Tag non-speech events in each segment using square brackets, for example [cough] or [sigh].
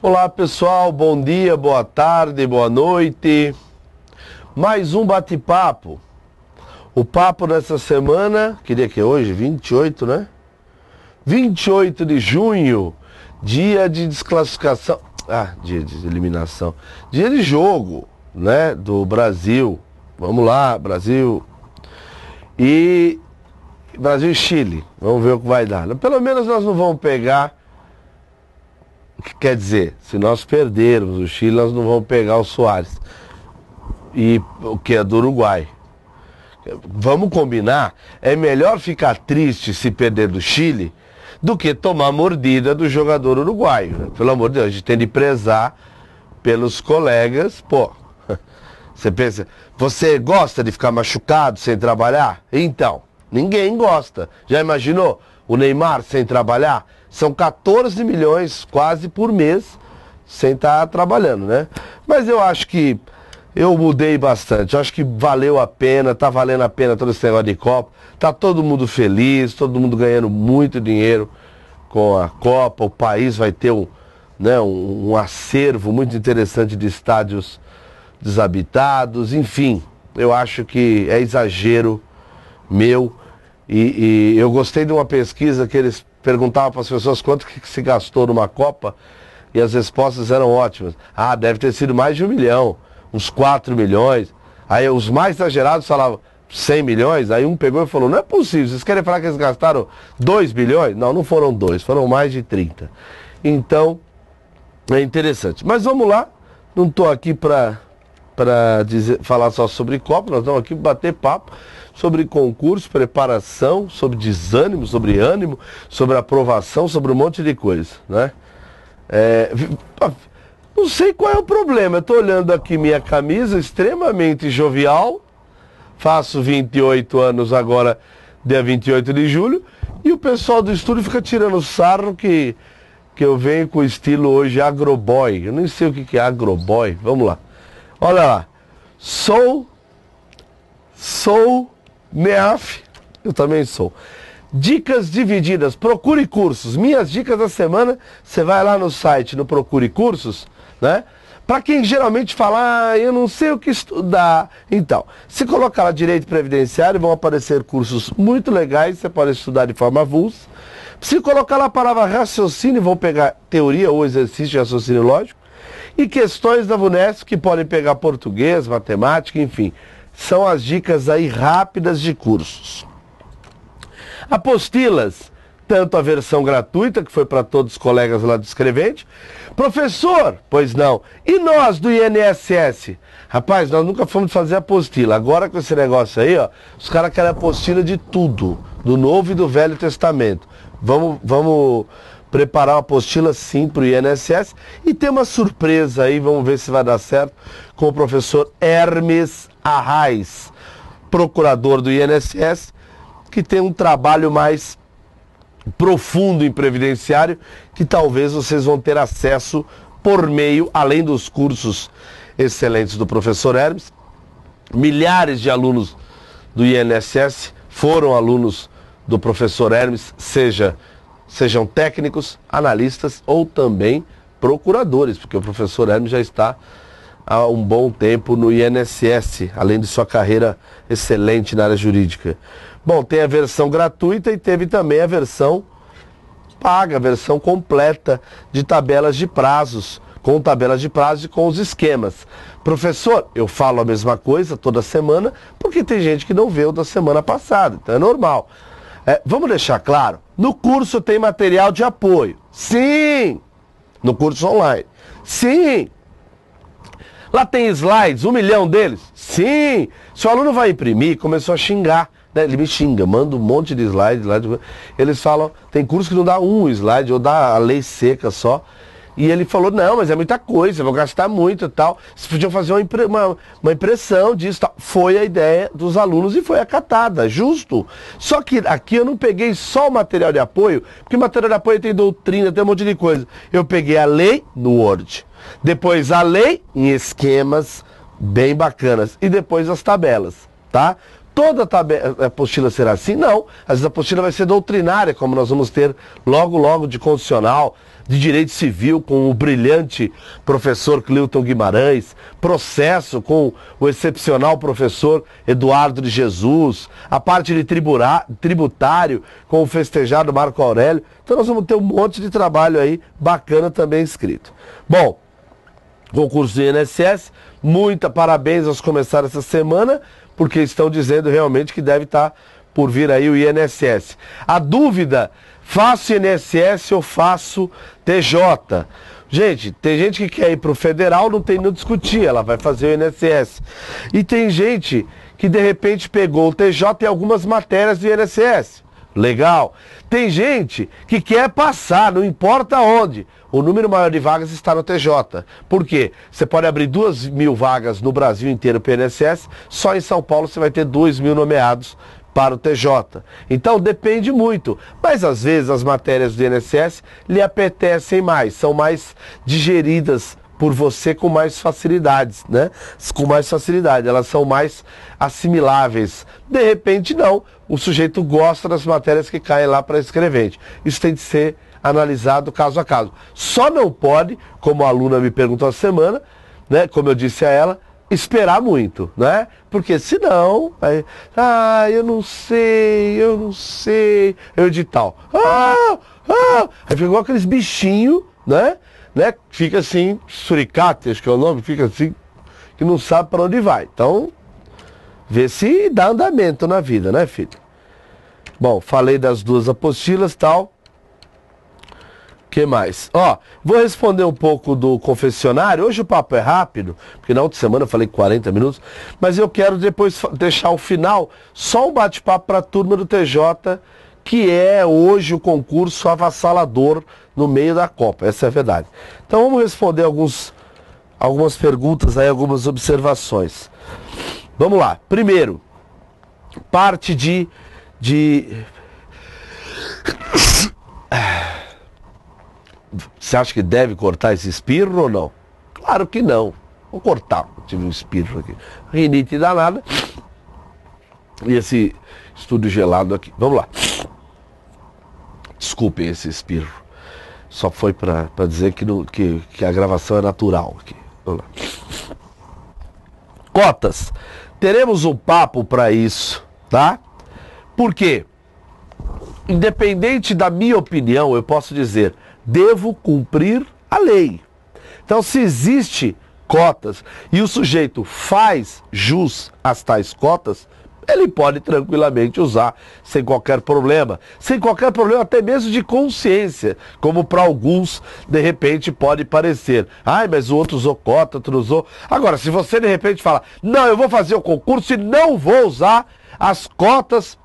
Olá pessoal, bom dia, boa tarde, boa noite. Mais um bate-papo. O papo dessa semana, queria que é hoje, 28, né? 28 de junho, dia de desclassificação. Ah, dia de eliminação. Dia de jogo, né? Do Brasil. Vamos lá, Brasil. E Brasil e Chile. Vamos ver o que vai dar. Pelo menos nós não vamos pegar o que quer dizer? Se nós perdermos o Chile, nós não vamos pegar o Soares. E o que é do Uruguai. Vamos combinar, é melhor ficar triste se perder do Chile do que tomar mordida do jogador uruguaio. Pelo amor de Deus, a gente tem de prezar pelos colegas, pô. [laughs] Você pensa, você gosta de ficar machucado sem trabalhar? Então, ninguém gosta. Já imaginou o Neymar sem trabalhar? São 14 milhões quase por mês sem estar tá trabalhando, né? Mas eu acho que eu mudei bastante. Eu acho que valeu a pena, tá valendo a pena todo esse negócio de Copa. Tá todo mundo feliz, todo mundo ganhando muito dinheiro com a Copa. O país vai ter um, né, um, um acervo muito interessante de estádios desabitados, enfim. Eu acho que é exagero meu. E, e eu gostei de uma pesquisa que eles perguntava para as pessoas quanto que se gastou numa Copa e as respostas eram ótimas. Ah, deve ter sido mais de um milhão, uns 4 milhões. Aí os mais exagerados falavam 100 milhões, aí um pegou e falou, não é possível, vocês querem falar que eles gastaram 2 bilhões? Não, não foram 2, foram mais de 30. Então, é interessante. Mas vamos lá, não estou aqui para para falar só sobre Copa, nós vamos aqui bater papo sobre concurso, preparação, sobre desânimo, sobre ânimo, sobre aprovação, sobre um monte de coisa, né? É, não sei qual é o problema, eu estou olhando aqui minha camisa, extremamente jovial, faço 28 anos agora, dia 28 de julho, e o pessoal do estúdio fica tirando sarro que, que eu venho com o estilo hoje agroboy, eu nem sei o que, que é agroboy, vamos lá. Olha lá. Sou, sou, NEAF, eu também sou. Dicas divididas, procure cursos. Minhas dicas da semana, você vai lá no site, no Procure Cursos, né? Para quem geralmente fala, ah, eu não sei o que estudar. Então, se colocar lá direito previdenciário, vão aparecer cursos muito legais, você pode estudar de forma avulsa. Se colocar lá a palavra raciocínio, vão pegar teoria ou exercício de raciocínio lógico. E questões da VUNESP que podem pegar português, matemática, enfim. São as dicas aí rápidas de cursos. Apostilas, tanto a versão gratuita, que foi para todos os colegas lá do escrevente. Professor, pois não. E nós do INSS? Rapaz, nós nunca fomos fazer apostila. Agora com esse negócio aí, ó, os caras querem apostila de tudo, do Novo e do Velho Testamento. Vamos, vamos preparar uma apostila sim para o INSS e ter uma surpresa aí, vamos ver se vai dar certo, com o professor Hermes Arraes, procurador do INSS, que tem um trabalho mais profundo em previdenciário, que talvez vocês vão ter acesso por meio, além dos cursos excelentes do professor Hermes, milhares de alunos do INSS foram alunos do professor Hermes, seja sejam técnicos, analistas ou também procuradores, porque o professor Hermes já está há um bom tempo no INSS, além de sua carreira excelente na área jurídica. Bom, tem a versão gratuita e teve também a versão paga, a versão completa de tabelas de prazos, com tabelas de prazos e com os esquemas. Professor, eu falo a mesma coisa toda semana, porque tem gente que não vê o da semana passada, então é normal. É, vamos deixar claro, no curso tem material de apoio. Sim! No curso online. Sim! Lá tem slides, um milhão deles? Sim! Seu aluno vai imprimir começou a xingar. Né? Ele me xinga, manda um monte de slides. Slide. Eles falam, tem curso que não dá um slide, ou dá a lei seca só. E ele falou, não, mas é muita coisa, vou gastar muito e tal. Vocês podiam fazer uma, impre uma, uma, impressão disso tal. Foi a ideia dos alunos e foi acatada, justo. Só que aqui eu não peguei só o material de apoio, porque o material de apoio tem doutrina, tem um monte de coisa. Eu peguei a lei no Word. Depois a lei em esquemas bem bacanas. E depois as tabelas, tá? toda a, apostila será assim? Não. Às vezes a apostila vai ser doutrinária, como nós vamos ter logo, logo de condicional, de Direito Civil com o brilhante professor Clilton Guimarães, processo com o excepcional professor Eduardo de Jesus, a parte de tribura, tributário com o festejado Marco Aurélio. Então nós vamos ter um monte de trabalho aí bacana também escrito. Bom, concurso do INSS, muita parabéns aos começar essa semana, porque estão dizendo realmente que deve estar tá por vir aí o INSS. A dúvida Faço INSS ou faço TJ? Gente, tem gente que quer ir para o federal, não tem não discutir, ela vai fazer o INSS. E tem gente que de repente pegou o TJ e algumas matérias do INSS. Legal. Tem gente que quer passar, não importa onde. O número maior de vagas está no TJ. Por quê? Você pode abrir duas mil vagas no Brasil inteiro para o INSS, só em São Paulo você vai ter dois mil nomeados para o TJ. Então depende muito, mas às vezes as matérias do INSS lhe apetecem mais, são mais digeridas por você com mais facilidades, né? Com mais facilidade, elas são mais assimiláveis. De repente não, o sujeito gosta das matérias que caem lá para escrevente. Isso tem de ser analisado caso a caso. Só não pode, como a aluna me perguntou a semana, né, como eu disse a ela, esperar muito, né? Porque senão, aí, ah, eu não sei, eu não sei, eu de tal. Ah, ah, aí ficou aqueles bichinhos, né? né? Fica assim, suricate, acho que é o nome, fica assim, que não sabe para onde vai. Então, vê se dá andamento na vida, né, filho? Bom, falei das duas apostilas tal que mais? Ó, vou responder um pouco do confessionário. Hoje o papo é rápido, porque na outra semana eu falei 40 minutos, mas eu quero depois deixar o final só um bate-papo para a turma do TJ, que é hoje o concurso avassalador no meio da Copa. Essa é a verdade. Então vamos responder alguns, algumas perguntas aí, algumas observações. Vamos lá. Primeiro, parte de. de... [coughs] Ah. Você acha que deve cortar esse espirro ou não? Claro que não. Vou cortar. Tive um espirro aqui. Rinite danada. E esse estúdio gelado aqui. Vamos lá. Desculpem esse espirro. Só foi para dizer que, no, que, que a gravação é natural aqui. Vamos lá. Cotas. Teremos um papo para isso, tá? Por quê? Independente da minha opinião, eu posso dizer devo cumprir a lei. Então, se existe cotas e o sujeito faz jus às tais cotas, ele pode tranquilamente usar sem qualquer problema, sem qualquer problema até mesmo de consciência, como para alguns de repente pode parecer. Ai, mas o outro usou cota, outro usou. Agora, se você de repente fala, não, eu vou fazer o concurso e não vou usar as cotas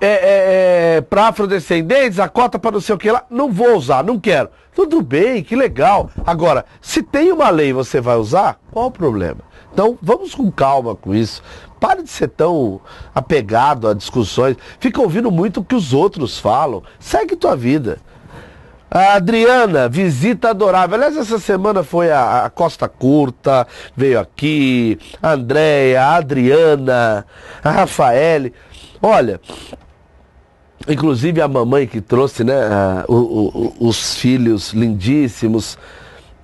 é, é, é para afrodescendentes, a cota para não sei o que lá, não vou usar, não quero. Tudo bem, que legal. Agora, se tem uma lei você vai usar, qual o problema? Então, vamos com calma com isso. Pare de ser tão apegado a discussões. Fica ouvindo muito o que os outros falam. Segue tua vida. A Adriana, visita adorável. Aliás, essa semana foi a, a Costa Curta, veio aqui, a Andréia, a Adriana, a Rafaele. Olha, Inclusive a mamãe que trouxe né, a, o, o, os filhos lindíssimos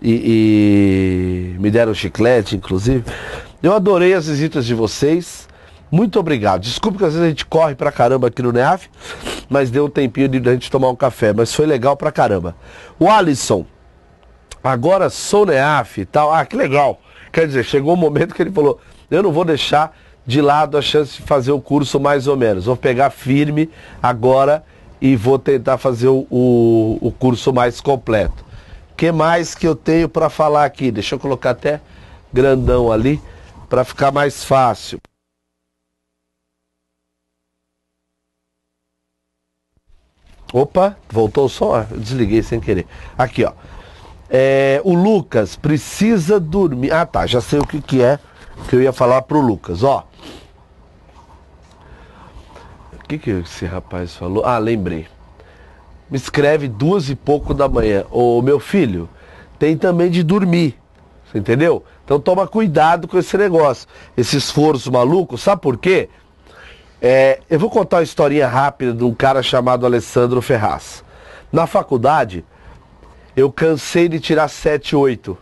e, e, me deram chiclete, inclusive. Eu adorei as visitas de vocês. Muito obrigado. Desculpe que às vezes a gente corre pra caramba aqui no NEAF, mas deu um tempinho de a gente tomar um café, mas foi legal pra caramba. O Alisson, agora sou NEAF e tal. Ah, que legal. Quer dizer, chegou um momento que ele falou, eu não vou deixar de lado a chance de fazer o curso mais ou menos. Vou pegar firme agora e vou tentar fazer o, o, o curso mais completo. O que mais que eu tenho para falar aqui? Deixa eu colocar até grandão ali para ficar mais fácil. Opa, voltou o som? Ah, desliguei sem querer. Aqui, ó. É, o Lucas precisa dormir. Ah, tá, já sei o que, que é que eu ia falar pro Lucas, ó. O que, que esse rapaz falou? Ah, lembrei. Me escreve duas e pouco da manhã. Ô meu filho, tem também de dormir. Você entendeu? Então toma cuidado com esse negócio. Esse esforço maluco, sabe por quê? É, eu vou contar uma historinha rápida de um cara chamado Alessandro Ferraz. Na faculdade, eu cansei de tirar 7, 8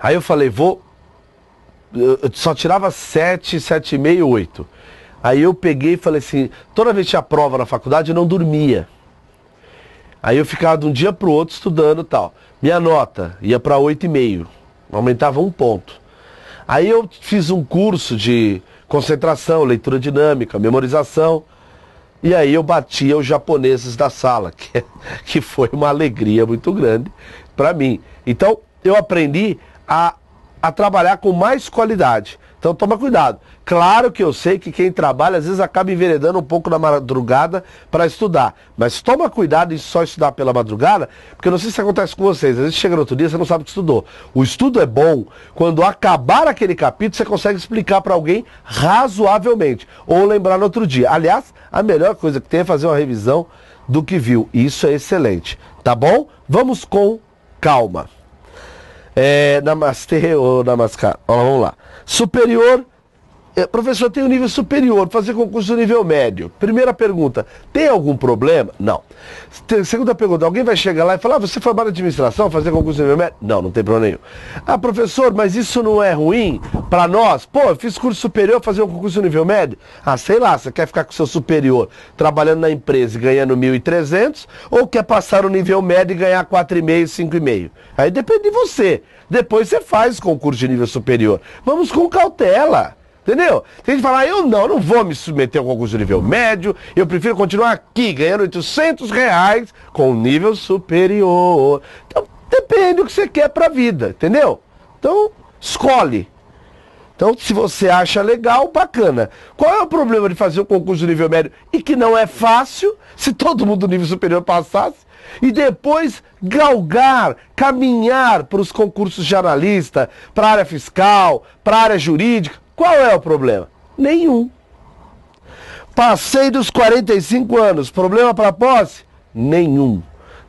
Aí eu falei, vou. Eu só tirava 7, 7,5, 8. Aí eu peguei e falei assim, toda vez que tinha prova na faculdade, eu não dormia. Aí eu ficava de um dia pro outro estudando e tal. Minha nota ia para 8,5. Aumentava um ponto. Aí eu fiz um curso de concentração, leitura dinâmica, memorização. E aí eu batia os japoneses da sala, [laughs] que, que foi uma alegria muito grande para mim. Então eu aprendi a, a trabalhar com mais qualidade. Então toma cuidado. Claro que eu sei que quem trabalha às vezes acaba enveredando um pouco na madrugada para estudar. Mas toma cuidado em só estudar pela madrugada, porque eu não sei se acontece com vocês. Às vezes chega no outro dia, você não sabe o que estudou. O estudo é bom quando acabar aquele capítulo, você consegue explicar para alguém razoavelmente. Ou lembrar no outro dia. Aliás, a melhor coisa que tem é fazer uma revisão do que viu. Isso é excelente. Tá bom? Vamos com calma. É, namastê ou Namaskar. Ó, vamos lá. Superior é, professor, tem um nível superior, fazer concurso nível médio. Primeira pergunta, tem algum problema? Não. Segunda pergunta, alguém vai chegar lá e falar, ah, você foi para administração, fazer concurso nível médio? Não, não tem problema nenhum. Ah, professor, mas isso não é ruim para nós? Pô, eu fiz curso superior, fazer um concurso nível médio? Ah, sei lá, você quer ficar com o seu superior trabalhando na empresa e ganhando 1.300 ou quer passar o nível médio e ganhar 4,5, 5,5? Aí depende de você. Depois você faz concurso de nível superior. Vamos com cautela. Entendeu? Tem gente que falar eu não, não vou me submeter ao concurso de nível médio, eu prefiro continuar aqui, ganhando 800 reais com nível superior. Então, depende do que você quer para a vida, entendeu? Então, escolhe. Então, se você acha legal, bacana. Qual é o problema de fazer um concurso de nível médio e que não é fácil, [laughs] se todo mundo do nível superior passasse? E depois galgar, caminhar para os concursos de analista, para a área fiscal, para a área jurídica. Qual é o problema? Nenhum. Passei dos 45 anos, problema para posse? Nenhum.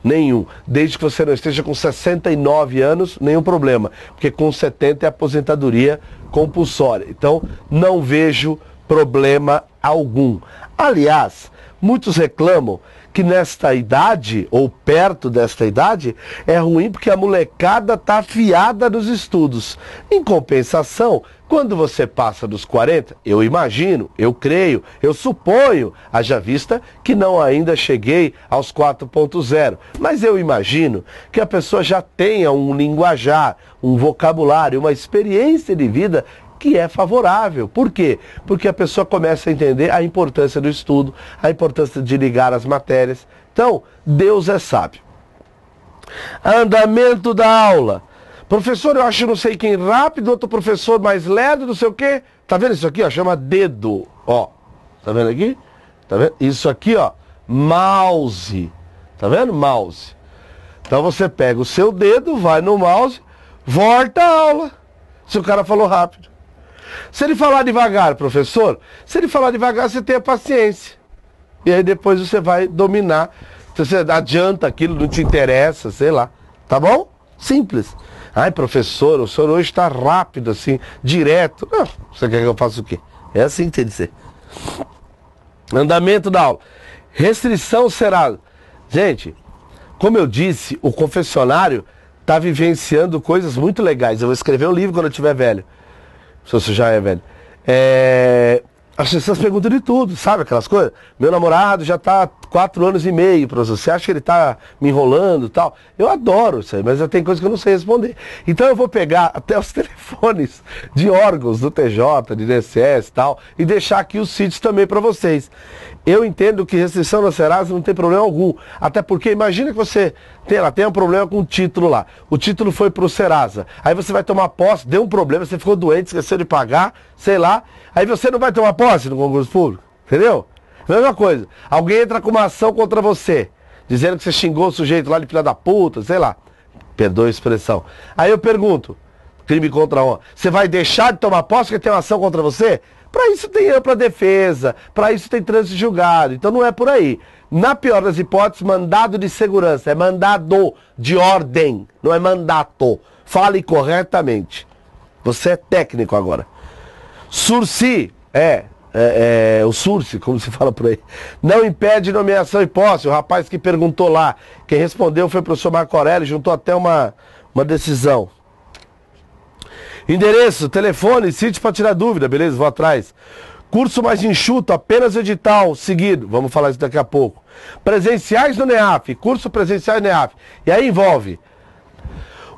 Nenhum. Desde que você não esteja com 69 anos, nenhum problema. Porque com 70 é aposentadoria compulsória. Então, não vejo problema algum. Aliás, muitos reclamam que nesta idade, ou perto desta idade, é ruim porque a molecada está afiada nos estudos. Em compensação, quando você passa dos 40, eu imagino, eu creio, eu suponho, haja vista que não ainda cheguei aos 4.0, mas eu imagino que a pessoa já tenha um linguajar, um vocabulário, uma experiência de vida que é favorável. Por quê? Porque a pessoa começa a entender a importância do estudo, a importância de ligar as matérias. Então, Deus é sábio. Andamento da aula. Professor, eu acho não sei quem rápido, outro professor mais lerdo, não sei o quê. Tá vendo isso aqui, ó? Chama dedo, ó. Tá vendo aqui? Tá vendo? Isso aqui, ó, mouse. Tá vendo? Mouse. Então você pega o seu dedo, vai no mouse, volta a aula. Se o cara falou rápido. Se ele falar devagar, professor, se ele falar devagar, você tem paciência. E aí depois você vai dominar. Se você adianta aquilo, não te interessa, sei lá. Tá bom? Simples. Ai, professor, o senhor hoje está rápido, assim, direto. Não, ah, você quer que eu faça o quê? É assim que tem que ser. Andamento da aula. Restrição será. Gente, como eu disse, o confessionário está vivenciando coisas muito legais. Eu vou escrever um livro quando eu estiver velho. Se você já é velho. É, as pessoas perguntam de tudo, sabe aquelas coisas? Meu namorado já está quatro anos e meio, professor. Você acha que ele está me enrolando tal? Eu adoro isso aí, mas tem coisas que eu não sei responder. Então eu vou pegar [laughs] até os telefones de órgãos do TJ, de DCS e tal, e deixar aqui os sítios também para vocês. Eu entendo que restrição na Serasa não tem problema algum. Até porque imagina que você tem, ela tem um problema com o título lá. O título foi para o Serasa. Aí você vai tomar posse, deu um problema, você ficou doente, esqueceu de pagar, sei lá. Aí você não vai tomar posse posse no concurso público. Entendeu? Mesma coisa. Alguém entra com uma ação contra você, dizendo que você xingou o sujeito lá de filha da puta, sei lá. Perdoe a expressão. Aí eu pergunto, crime contra a honra, você vai deixar de tomar posse porque tem uma ação contra você? Para isso tem ampla defesa, para isso tem trânsito julgado, então não é por aí. Na pior das hipóteses, mandado de segurança, é mandado de ordem, não é mandato. Fale corretamente. Você é técnico agora. Sursi, é, é, é, o surce, como se fala por aí, não impede nomeação e posse. O rapaz que perguntou lá, quem respondeu foi o professor Marco Aurélio, juntou até uma, uma decisão. Endereço, telefone, sítio para tirar dúvida, beleza? Vou atrás. Curso mais enxuto, apenas edital, seguido. Vamos falar isso daqui a pouco. Presenciais do NEAF, curso presencial do NEAF. E aí envolve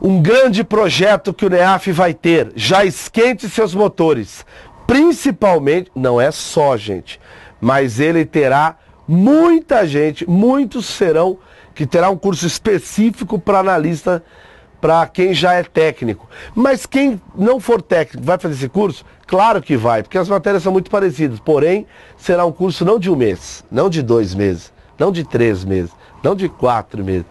um grande projeto que o NEAF vai ter. Já esquente seus motores principalmente, não é só gente, mas ele terá muita gente, muitos serão, que terá um curso específico para analista, para quem já é técnico. Mas quem não for técnico vai fazer esse curso? Claro que vai, porque as matérias são muito parecidas. Porém, será um curso não de um mês, não de dois meses, não de três meses, não de quatro meses.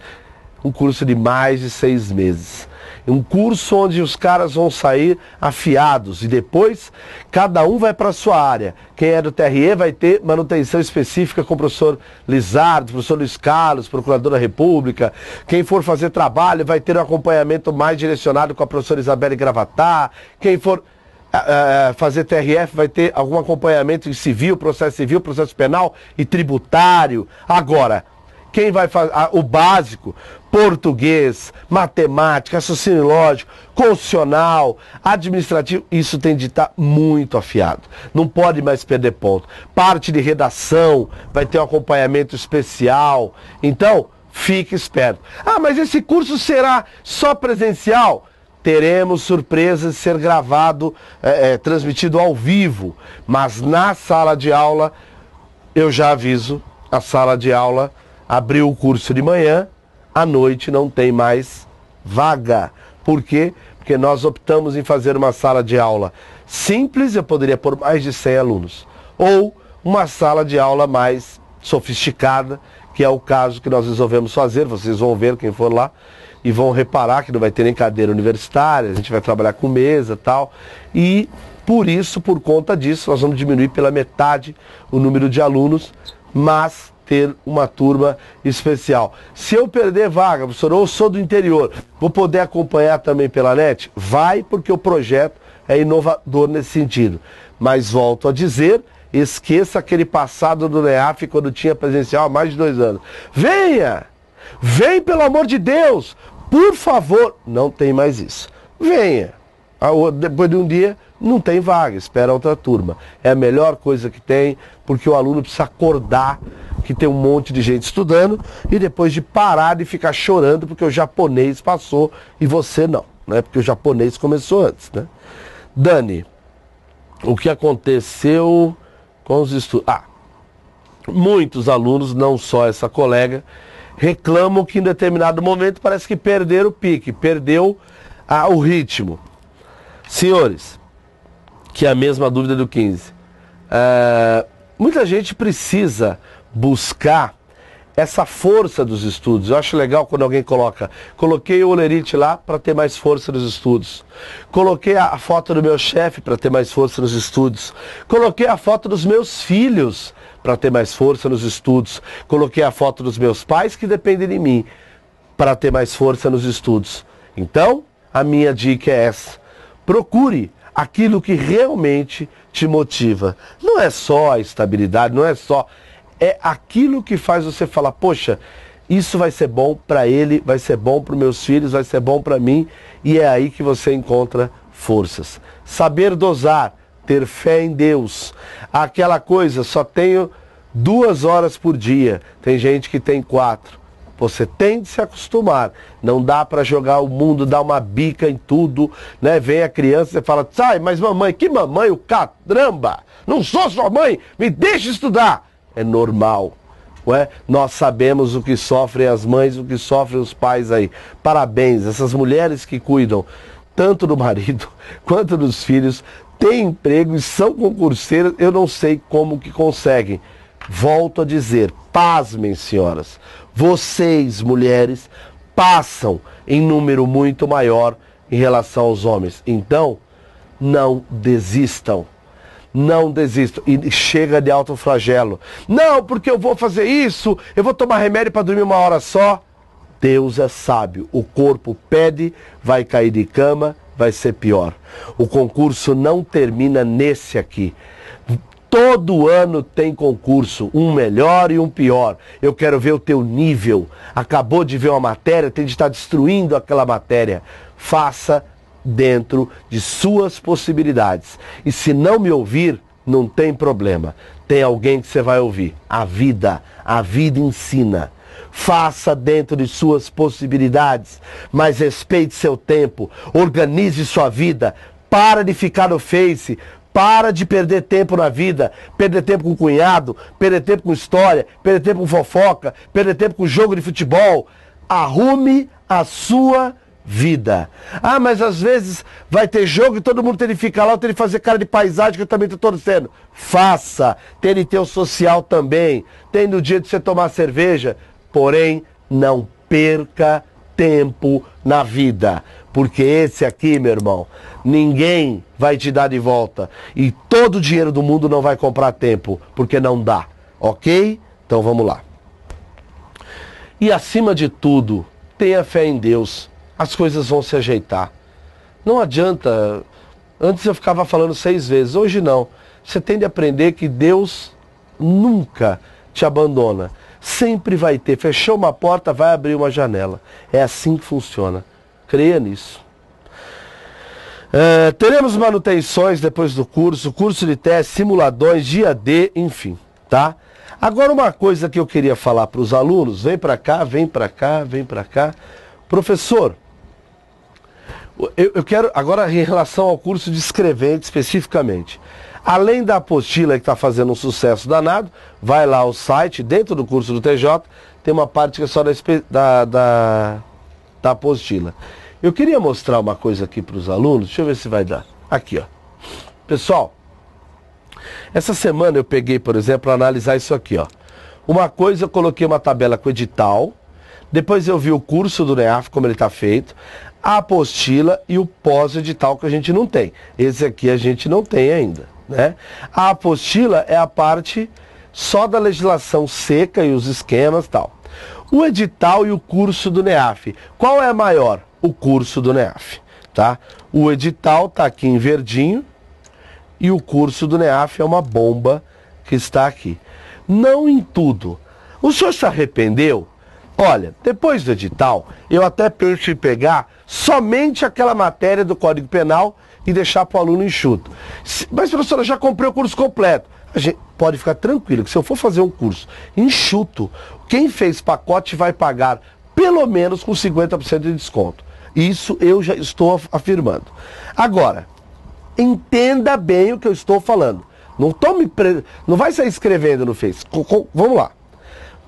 Um curso de mais de seis meses. É um curso onde os caras vão sair afiados e depois cada um vai para a sua área. Quem é do TRE vai ter manutenção específica com o professor Lizardo, professor Luiz Carlos, procurador da República. Quem for fazer trabalho vai ter um acompanhamento mais direcionado com a professora Isabelle Gravatar. Quem for eh, eh, fazer TRF, vai ter algum acompanhamento em civil, processo civil, processo penal e tributário. Agora, quem vai fazer ah, o básico? Português, matemática, raciocínio lógico, constitucional, administrativo, isso tem de estar tá muito afiado. Não pode mais perder ponto. Parte de redação vai ter um acompanhamento especial. Então, fique esperto. Ah, mas esse curso será só presencial? teremos surpresas de ser gravado, é, é, transmitido ao vivo, mas na sala de aula, eu já aviso, a sala de aula abriu o curso de manhã, à noite não tem mais vaga. Por quê? Porque nós optamos em fazer uma sala de aula simples, eu poderia pôr mais de 100 alunos, ou uma sala de aula mais sofisticada, que é o caso que nós resolvemos fazer, vocês vão ver quem for lá e vão reparar que não vai ter nem cadeira universitária, a gente vai trabalhar com mesa, tal. E por isso, por conta disso, nós vamos diminuir pela metade o número de alunos, mas ter uma turma especial. Se eu perder vaga, professor, ou sou do interior, vou poder acompanhar também pela net? Vai, porque o projeto é inovador nesse sentido. Mas volto a dizer, esqueça aquele passado do NEAF quando tinha presencial há mais de dois anos. Venha! Vem, pelo amor de Deus! Por favor! Não tem mais isso. Venha! Depois de um dia, não tem vaga, espera outra turma. É a melhor coisa que tem, porque o aluno precisa acordar que tem um monte de gente estudando, e depois de parar de ficar chorando porque o japonês passou e você não, né? Porque o japonês começou antes, né? Dani, o que aconteceu com os estudos? Ah, muitos alunos, não só essa colega, reclamam que em determinado momento parece que perderam o pique, perdeu ah, o ritmo. Senhores, que é a mesma dúvida do 15. Eh, muita gente precisa buscar essa força dos estudos. Eu acho legal quando alguém coloca. Coloquei o olerite lá para ter mais força nos estudos. Coloquei a foto do meu chefe para ter mais força nos estudos. Coloquei a foto dos meus filhos para ter mais força nos estudos. Coloquei a foto dos meus pais que dependem de mim para ter mais força nos estudos. Então, a minha dica é essa. Procure aquilo que realmente te motiva. Não é só a estabilidade, não é só é aquilo que faz você falar, poxa, isso vai ser bom para ele, vai ser bom para os meus filhos, vai ser bom para mim, e é aí que você encontra forças. Saber dosar, ter fé em Deus. Aquela coisa, só tenho duas horas por dia, tem gente que tem quatro. Você tem de se acostumar. Não dá para jogar o mundo, dar uma bica em tudo, né? Vem a criança e fala: "Sai, mas mamãe, que mamãe, o caramba! Não sou sua mãe, me deixa estudar" é normal. É? Nós sabemos o que sofrem as mães, o que sofrem os pais aí. Parabéns, essas mulheres que cuidam tanto do marido [laughs] quanto dos filhos, têm emprego e são concurseiras, eu não sei como que conseguem. Volto a dizer, pasmem, senhoras, vocês, mulheres, passam em número muito maior em relação aos homens. Então, não desistam não desisto. E chega de alto flagelo. Não, porque eu vou fazer isso, eu vou tomar remédio para dormir uma hora só. Deus é sábio. O corpo pede, vai cair de cama, vai ser pior. O concurso não termina nesse aqui. Todo ano tem concurso, um melhor e um pior. Eu quero ver o teu nível. Acabou de ver uma matéria, tem de estar destruindo aquela matéria. Faça dentro de suas possibilidades. E se não me ouvir, não tem problema. Tem alguém que você vai ouvir. A vida, a vida ensina. Faça dentro de suas possibilidades, mas respeite seu tempo, organize sua vida, para de ficar no Face, para de perder tempo na vida, perder tempo com cunhado, perder tempo com história, perder tempo com fofoca, perder tempo com jogo de futebol. Arrume a sua vida vida. Ah, mas às vezes vai ter jogo e todo mundo tem que ficar lá, tem que fazer cara de paisagem que eu também estou torcendo. Faça. Tem de ter o social também. Tem no dia de você tomar cerveja. Porém, não perca tempo na vida. Porque esse aqui, meu irmão, ninguém vai te dar de volta. E todo o dinheiro do mundo não vai comprar tempo, porque não dá. Ok? Então vamos lá. E acima de tudo, tenha fé em Deus as coisas vão se ajeitar. Não adianta. Antes eu ficava falando seis vezes, hoje não. Você tem de aprender que Deus nunca te abandona. Sempre vai ter. Fechou uma porta, vai abrir uma janela. É assim que funciona. Creia nisso. É, teremos manutenções depois do curso, curso de teste, simuladores, dia D, enfim, tá? Agora uma coisa que eu queria falar para os alunos, vem para cá, vem para cá, vem para cá. Professor, eu, eu quero agora em relação ao curso de escrevente especificamente. Além da apostila que está fazendo um sucesso danado, vai lá ao site, dentro do curso do TJ, tem uma parte que é só da, da, da, da apostila. Eu queria mostrar uma coisa aqui para os alunos, deixa eu ver se vai dar. Aqui, ó. Pessoal, essa semana eu peguei, por exemplo, analisar isso aqui, ó. Uma coisa eu coloquei uma tabela com edital, depois eu vi o curso do NEAF, como ele está feito a apostila e o pós-edital que a gente não tem. Esse aqui a gente não tem ainda. Né? A apostila é a parte só da legislação seca e os esquemas tal. O edital e o curso do NEAF. Qual é maior? O curso do NEAF. Tá? O edital está aqui em verdinho e o curso do NEAF é uma bomba que está aqui. Não em tudo. O senhor se arrependeu? Olha, depois do edital, eu até penso em pegar somente aquela matéria do Código Penal e deixar para o aluno enxuto. Mas, professora, já comprei o curso completo. A gente pode ficar tranquilo que se eu for fazer um curso enxuto, quem fez pacote vai pagar pelo menos com 50% de desconto. Isso eu já estou afirmando. Agora, entenda bem o que eu estou falando. Não, tome, pre... não vai sair escrevendo no Face. Vamos lá.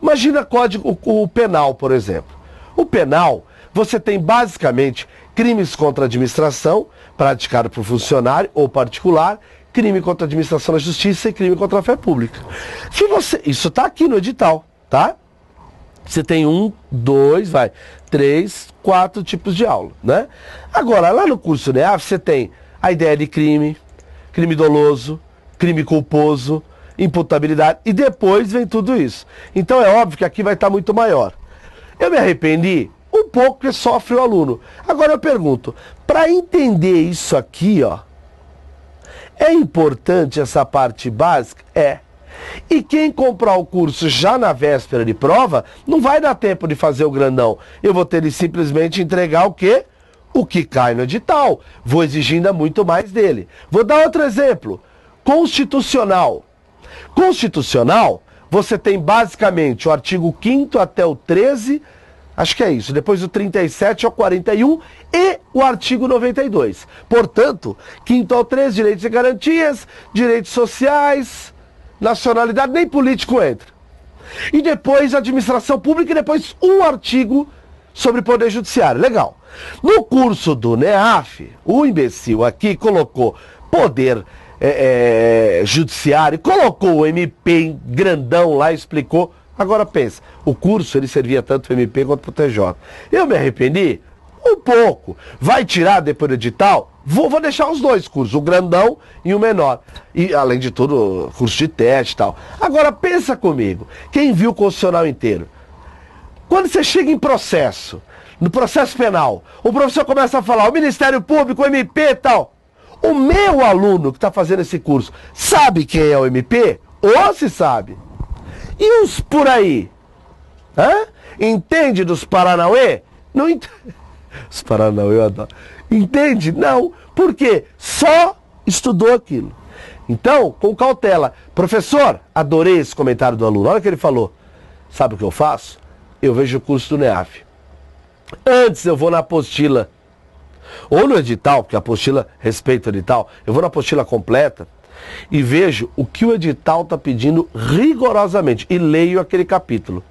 Imagina código, o, o penal, por exemplo. O penal, você tem basicamente crimes contra a administração, praticado por funcionário ou particular, crime contra a administração da justiça e crime contra a fé pública. Se você, isso está aqui no edital, tá? Você tem um, dois, vai, três, quatro tipos de aula, né? Agora, lá no curso NEAF, né, você tem a ideia de crime, crime doloso, crime culposo, imputabilidade, e depois vem tudo isso. Então é óbvio que aqui vai estar muito maior. Eu me arrependi? Um pouco que sofre o aluno. Agora eu pergunto, para entender isso aqui, ó, é importante essa parte básica? É. E quem comprar o curso já na véspera de prova, não vai dar tempo de fazer o grandão. Eu vou ter de simplesmente entregar o quê? O que cai no edital. Vou exigindo muito mais dele. Vou dar outro exemplo. Constitucional. Constitucional, você tem basicamente o artigo 5 até o 13, acho que é isso, depois o 37 ao 41 e o artigo 92. Portanto, 5 ao 13, direitos e garantias, direitos sociais, nacionalidade, nem político entra. E depois administração pública e depois um artigo sobre poder judiciário. Legal. No curso do NEAF, o imbecil aqui colocou poder é, é, judiciário, colocou o MP grandão lá, explicou. Agora pensa, o curso ele servia tanto para o MP quanto para o TJ. Eu me arrependi? Um pouco. Vai tirar depois do edital? Vou, vou deixar os dois cursos, o grandão e o menor. E além de tudo, curso de teste e tal. Agora pensa comigo, quem viu o constitucional inteiro? Quando você chega em processo, no processo penal, o professor começa a falar, o Ministério Público, o MP e tal. O meu aluno que está fazendo esse curso sabe quem é o MP? Ou se sabe? E os por aí? Hã? Entende dos Paranauê? Não entende. [laughs] Os Paranauê eu adoro. Entende? Não. Por quê? Só estudou aquilo. Então, com cautela. Professor, adorei esse comentário do aluno. Olha que ele falou. Sabe o que eu faço? Eu vejo o curso do NEAF. Antes eu vou na apostila ou no edital, porque a apostila respeita o edital, eu vou na apostila completa e vejo o que o edital está pedindo rigorosamente e leio aquele capítulo.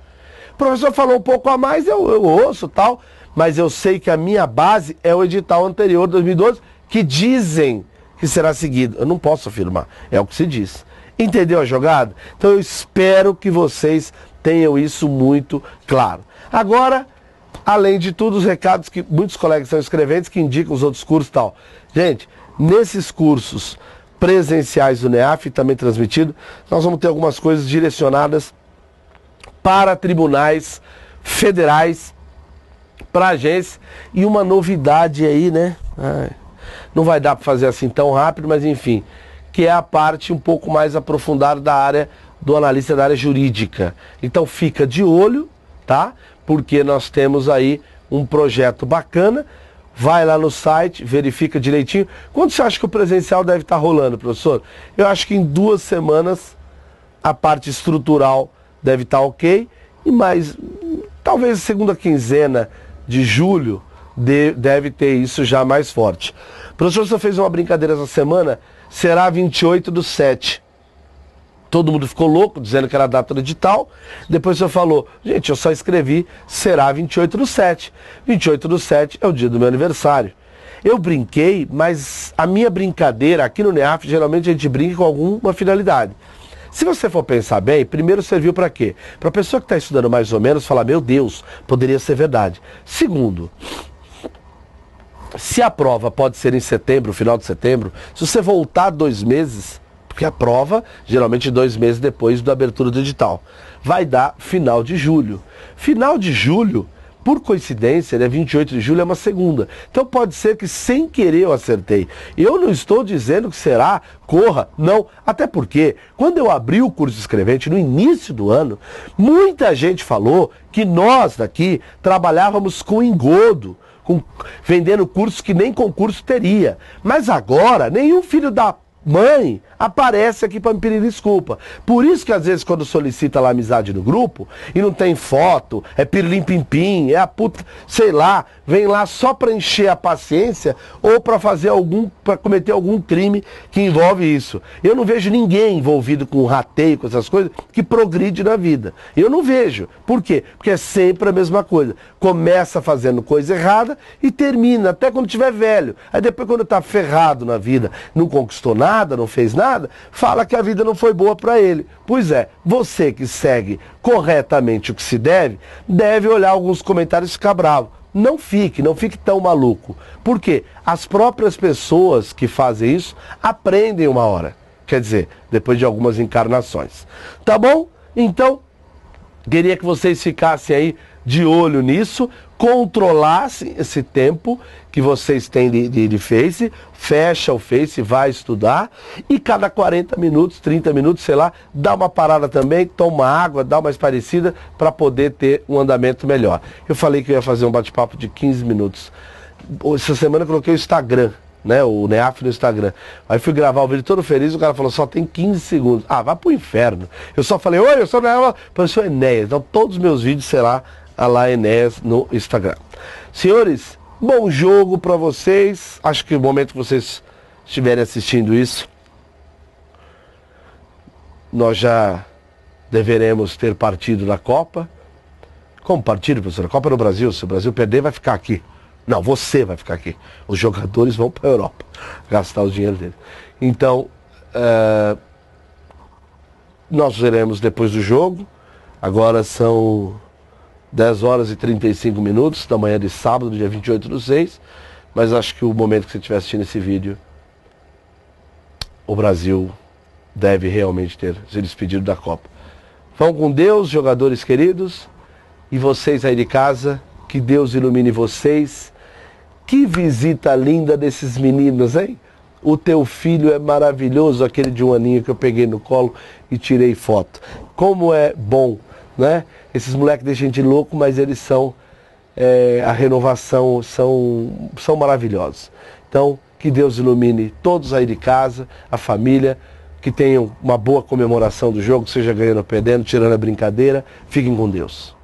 O professor falou um pouco a mais, eu, eu ouço tal, mas eu sei que a minha base é o edital anterior, 2012, que dizem que será seguido. Eu não posso afirmar, é o que se diz. Entendeu a jogada? Então eu espero que vocês tenham isso muito claro. Agora, Além de tudo, os recados que muitos colegas são escreventes que indicam os outros cursos e tal. Gente, nesses cursos presenciais do NEAF, também transmitido, nós vamos ter algumas coisas direcionadas para tribunais federais, para agências. E uma novidade aí, né? Ai, não vai dar para fazer assim tão rápido, mas enfim, que é a parte um pouco mais aprofundada da área do analista da área jurídica. Então fica de olho, tá? porque nós temos aí um projeto bacana. Vai lá no site, verifica direitinho. Quando você acha que o presencial deve estar tá rolando, professor? Eu acho que em duas semanas a parte estrutural deve estar tá ok. E mais, talvez segunda quinzena de julho de, deve ter isso já mais forte. professor, você fez uma brincadeira essa semana, será 28 do 7. Todo mundo ficou louco dizendo que era a data do edital. Depois o senhor falou, gente, eu só escrevi, será 28 do 7. 28 do 7 é o dia do meu aniversário. Eu brinquei, mas a minha brincadeira aqui no NEAF, geralmente a gente brinca com alguma finalidade. Se você for pensar bem, primeiro serviu para quê? Para a pessoa que está estudando mais ou menos falar, meu Deus, poderia ser verdade. Segundo, se a prova pode ser em setembro, final de setembro, se você voltar dois meses, porque a prova, geralmente dois meses depois da abertura do edital, vai dar final de julho. Final de julho, por coincidência, né, 28 de julho é uma segunda. Então pode ser que sem querer eu acertei. Eu não estou dizendo que será, corra, não. Até porque, quando eu abri o curso de escrevente no início do ano, muita gente falou que nós daqui trabalhávamos com engodo. Com, vendendo cursos que nem concurso teria. Mas agora, nenhum filho da mãe aparece aqui para me pedir desculpa. Por isso que às vezes quando solicita lá amizade no grupo e não tem foto, é pirlim pim pim, é a puta, sei lá, vem lá só para encher a paciência ou para fazer algum, para cometer algum crime que envolve isso. Eu não vejo ninguém envolvido com rateio, com essas coisas, que progride na vida. Eu não vejo. Por quê? Porque é sempre a mesma coisa. Começa fazendo coisa errada e termina até quando tiver velho. Aí depois quando tá ferrado na vida, não conquistou nada, nada, não fez nada, fala que a vida não foi boa para ele. Pois é, você que segue corretamente o que se deve, deve olhar alguns comentários e ficar bravo. Não fique, não fique tão maluco. Porque as próprias pessoas que fazem isso aprendem uma hora. Quer dizer, depois de algumas encarnações. Tá bom? Então, Queria que vocês ficassem aí de olho nisso, controlassem esse tempo que vocês têm de, de, de, Face, fecha o Face, vai estudar e cada 40 minutos, 30 minutos, sei lá, dá uma parada também, toma água, dá uma esparecida para poder ter um andamento melhor. Eu falei que eu ia fazer um bate-papo de 15 minutos. Essa semana eu coloquei o Instagram né? O NEAF no Instagram. Aí fui gravar o vídeo todo feliz, o cara falou, só tem 15 segundos. Ah, vai pro inferno. Eu só falei, oi, eu sou o Neafa, professor Enéas. Então todos os meus vídeos será a lá Enéas no Instagram. Senhores, bom jogo para vocês. Acho que o momento que vocês estiverem assistindo isso, nós já deveremos ter partido da Copa. Como partido, professor? A Copa é no Brasil. Se o Brasil perder, vai ficar aqui. Não, você vai ficar aqui. Os jogadores vão para a Europa gastar o dinheiro dele. Então, uh, nós veremos depois do jogo. Agora são 10 horas e 35 minutos da manhã de sábado, dia 28 do 6. Mas acho que o momento que você estiver assistindo esse vídeo, o Brasil deve realmente ter se despedido da Copa. Vão com Deus, jogadores queridos, e vocês aí de casa, que Deus ilumine vocês que visita linda desses meninos, hein? O teu filho é maravilhoso, aquele de um aninho que eu peguei no colo e tirei foto. Como é bom, né? Esses moleques deixam de louco, mas eles são é, a renovação, são, são maravilhosos. Então, que Deus ilumine todos aí de casa, a família, que tenham uma boa comemoração do jogo, seja ganhando ou perdendo, tirando a brincadeira. Fiquem com Deus.